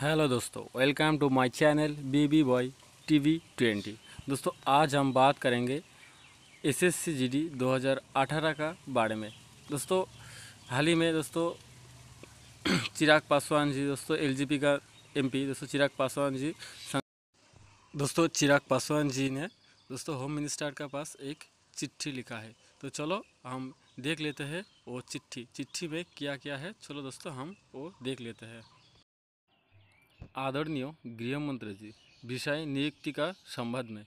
hello दोस्तों welcome to my channel B B boy TV twenty दोस्तों आज हम बात करेंगे एसएससी जीडी 2018 का बारे में दोस्तों हाल ही में दोस्तों चिराग पासवान जी दोस्तों एलजीपी का एमपी दोस्तों चिराग पासवान जी दोस्तों चिराग पासवान जी ने दोस्तों होम मिनिस्टर के पास एक चिट्ठी लिखा है तो चलो हम देख लेते हैं वो चिट्ठी चिट्ठी में क्या क्या है चलो दोस्तों हम वो देख लेते हैं आदरणीय गृहमंत्री जी विषय नियुक्ति का संबंध में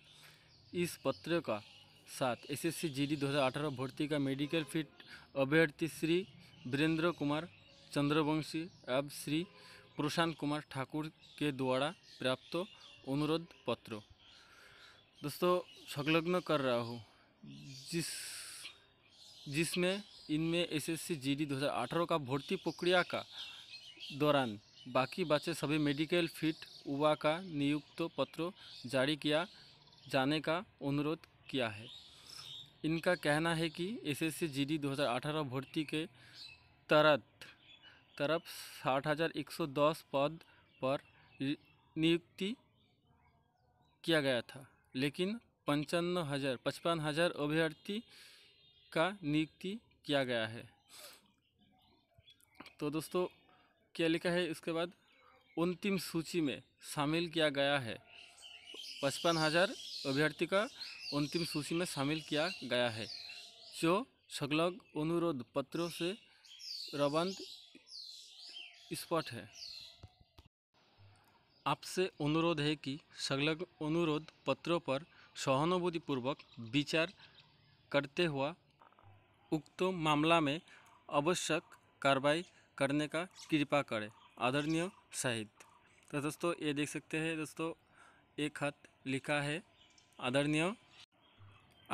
इस पत्र का साथ एसएससी जीडी 2018 भर्ती का मेडिकल फिट अभ्यर्थी श्री वीरेंद्र कुमार चंद्रवंशी अब श्री प्रशांत कुमार ठाकुर के द्वारा प्राप्त अनुरोध पत्र दोस्तों संलग्न कर रहा हूँ जिस जिसमें इनमें एसएससी जीडी 2018 का भर्ती प्रक्रिया का दौरान बाकी बचे सभी मेडिकल फिट उवा का नियुक्त पत्र जारी किया जाने का अनुरोध किया है इनका कहना है कि एसएससी जीडी 2018 भर्ती के तरत तरफ साठ हज़ार एक सौ दस पद पर नियुक्ति किया गया था लेकिन पंचानवे हज़ार पचपन हज़ार अभ्यर्थी का नियुक्ति किया गया है तो दोस्तों क्या लिखा है इसके बाद अंतिम सूची में शामिल किया गया है पचपन हज़ार अभ्यर्थी का अंतिम सूची में शामिल किया गया है जो संलग्न अनुरोध पत्रों से रबंध स्पॉट है आपसे अनुरोध है कि संलग्न अनुरोध पत्रों पर सहानुभूतिपूर्वक विचार करते हुआ उक्त मामला में आवश्यक कार्रवाई करने का कृपा करें आदरणीय सहित तो दोस्तों ये देख सकते हैं दोस्तों एक खत लिखा है आदरणीय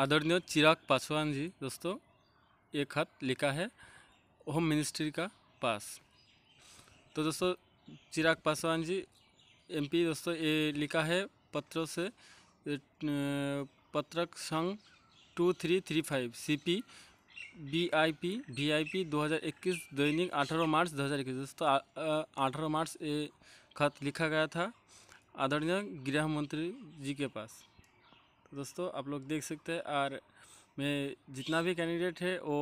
आदरणीय चिराग पासवान जी दोस्तों एक खत लिखा है होम मिनिस्ट्री का पास तो दोस्तों चिराग पासवान जी एमपी दोस्तों ये लिखा है पत्रों से पत्रक संघ two three three five C P B I P V I P दो हज़ार इक्कीस दैनिक अठारह मार्च दो हज़ार इक्कीस दोस्तों अठारह मार्च ये खत लिखा गया था आदरणीय गृह मंत्री जी के पास तो दोस्तों आप लोग देख सकते हैं और मैं जितना भी कैंडिडेट है वो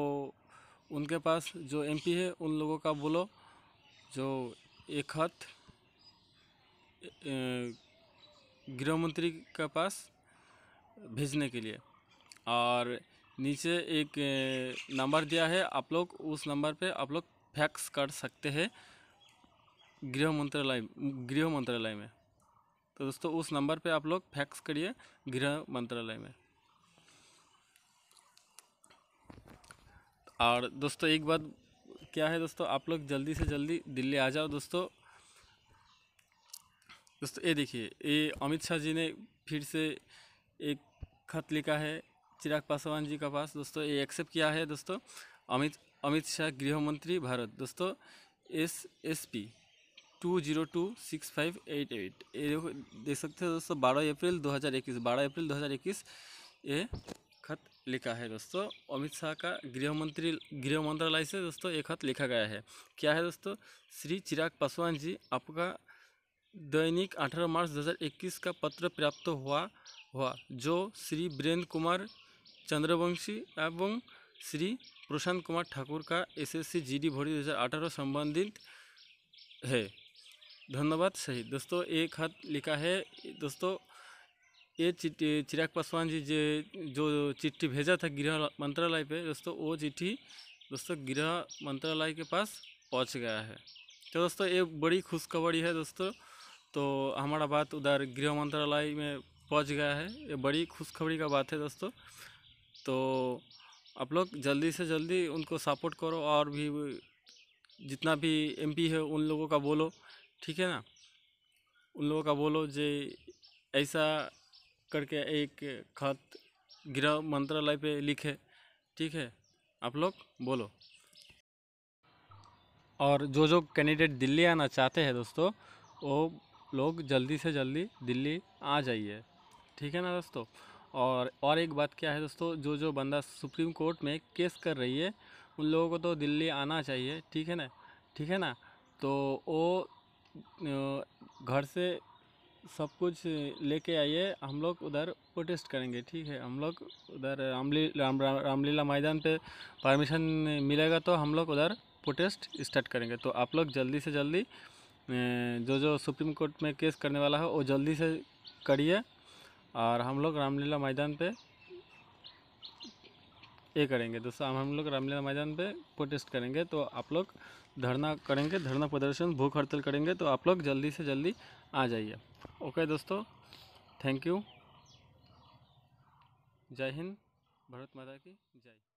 उनके पास जो एमपी है उन लोगों का बोलो जो ये खत गृह मंत्री के पास भेजने के लिए और नीचे एक नंबर दिया है आप लोग उस नंबर पे आप लोग फैक्स कर सकते हैं गृह मंत्रालय गृह मंत्रालय में तो दोस्तों उस नंबर पे आप लोग फैक्स करिए गृह मंत्रालय में और दोस्तों एक बात क्या है दोस्तों आप लोग जल्दी से जल्दी दिल्ली आ जाओ दोस्तों दोस्तों ये देखिए ये अमित शाह जी ने फिर से एक खत लिखा है चिराग पासवान जी का पास दोस्तों ये एक्सेप्ट किया है दोस्तों अमित अमित शाह गृहमंत्री भारत दोस्तों S S P two zero two six five eight eight ये देखो देख सकते हो दोस्तों बारह अप्रैल दो हज़ार इक्कीस बारह अप्रैल दो हज़ार इक्कीस ये खत लिखा है दोस्तों अमित शाह का गृह मंत्री गृह मंत्रालय से दोस्तों ये खत लिखा गया है क्या है दोस्तों श्री चिराग पासवान जी आपका दैनिक अठारह मार्च इक्कीस का पत्र प्राप्त हुआ हुआ जो श्री बीरेंद्र कुमार चंद्रवंशी एवं श्री प्रशांत कुमार ठाकुर का एसएससी जीडी भर्ती अठारह संबंधित है धन्यवाद सही दोस्तों एक हाथ लिखा है दोस्तों ये चिट्ठी चिराग पासवान जी जे जो चिट्ठी भेजा था गृह मंत्रालय पे दोस्तों वो चिट्ठी दोस्तों गृह मंत्रालय के पास पहुंच गया है तो दोस्तों ये बड़ी खुशखबरी है दोस्तों तो हमारा बात उधर गृह मंत्रालय में पहुंच गया है ये बड़ी खुशखबरी का बात है दोस्तों तो आप लोग जल्दी से जल्दी उनको सपोर्ट करो और भी जितना भी एमपी है उन लोगों का बोलो ठीक है ना उन लोगों का बोलो जे ऐसा करके एक खत गृह मंत्रालय पे लिखे ठीक है आप लोग बोलो और जो जो कैंडिडेट दिल्ली आना चाहते हैं दोस्तों वो लोग जल्दी से जल्दी दिल्ली आ जाइए ठीक है ना दोस्तों और और एक बात क्या है दोस्तों जो जो बंदा सुप्रीम कोर्ट में केस कर रही है उन लोगों को तो दिल्ली आना चाहिए ठीक है ना ठीक है ना तो वो घर से सब कुछ लेके आइए हम लोग उधर प्रोटेस्ट करेंगे ठीक है हम लोग उधर रामली राम, राम, रामलीला मैदान पे परमिशन मिलेगा तो हम लोग उधर प्रोटेस्ट स्टार्ट करेंगे तो आप लोग जल्दी से जल्दी जो जो सुप्रीम कोर्ट में केस करने वाला है वो जल्दी से करिए और हम लोग रामलीला मैदान पे ये करेंगे दोस्तों हम लोग रामलीला मैदान पे प्रोटेस्ट करेंगे तो आप लोग धरना करेंगे धरना प्रदर्शन भूख हड़ताल करेंगे तो आप लोग जल्दी से जल्दी आ जाइए ओके दोस्तों थैंक यू जय हिंद भारत माता की जय